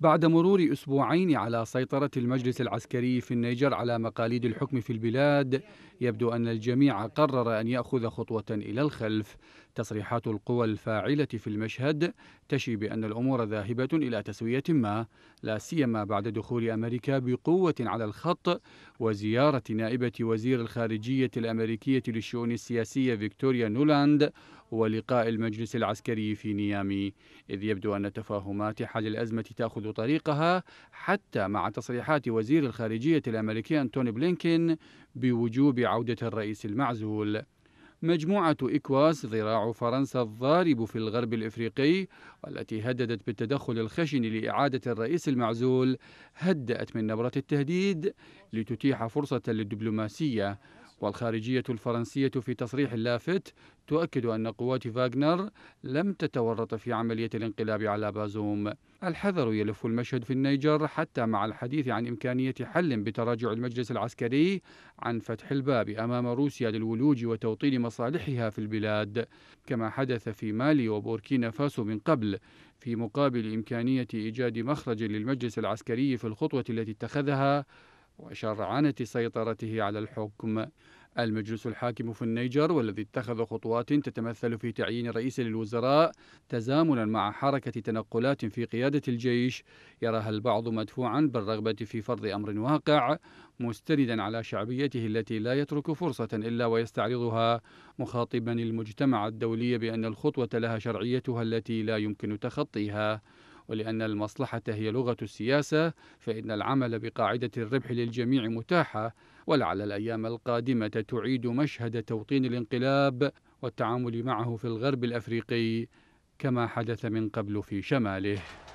بعد مرور أسبوعين على سيطرة المجلس العسكري في النيجر على مقاليد الحكم في البلاد يبدو أن الجميع قرر أن يأخذ خطوة إلى الخلف تصريحات القوى الفاعلة في المشهد تشي بأن الأمور ذاهبة إلى تسوية ما لا سيما بعد دخول أمريكا بقوة على الخط وزيارة نائبة وزير الخارجية الأمريكية للشؤون السياسية فيكتوريا نولاند ولقاء المجلس العسكري في نيامي إذ يبدو أن تفاهمات حل الأزمة تأخذ طريقها حتى مع تصريحات وزير الخارجية الأمريكي أنتوني بلينكين بوجوب عودة الرئيس المعزول مجموعة إكواس ذراع فرنسا الضارب في الغرب الإفريقي والتي هددت بالتدخل الخشن لإعادة الرئيس المعزول هدأت من نبرة التهديد لتتيح فرصة للدبلوماسية والخارجية الفرنسية في تصريح لافت تؤكد أن قوات فاغنر لم تتورط في عملية الانقلاب على بازوم الحذر يلف المشهد في النيجر حتى مع الحديث عن إمكانية حل بتراجع المجلس العسكري عن فتح الباب أمام روسيا للولوج وتوطين مصالحها في البلاد كما حدث في مالي وبوركينا فاسو من قبل في مقابل إمكانية إيجاد مخرج للمجلس العسكري في الخطوة التي اتخذها وشرعنة سيطرته على الحكم المجلس الحاكم في النيجر والذي اتخذ خطوات تتمثل في تعيين رئيس للوزراء تزامنا مع حركة تنقلات في قيادة الجيش يراها البعض مدفوعا بالرغبة في فرض أمر واقع مستندا على شعبيته التي لا يترك فرصة إلا ويستعرضها مخاطبا المجتمع الدولي بأن الخطوة لها شرعيتها التي لا يمكن تخطيها ولأن المصلحة هي لغة السياسة فإن العمل بقاعدة الربح للجميع متاحة ولعل الأيام القادمة تعيد مشهد توطين الانقلاب والتعامل معه في الغرب الأفريقي كما حدث من قبل في شماله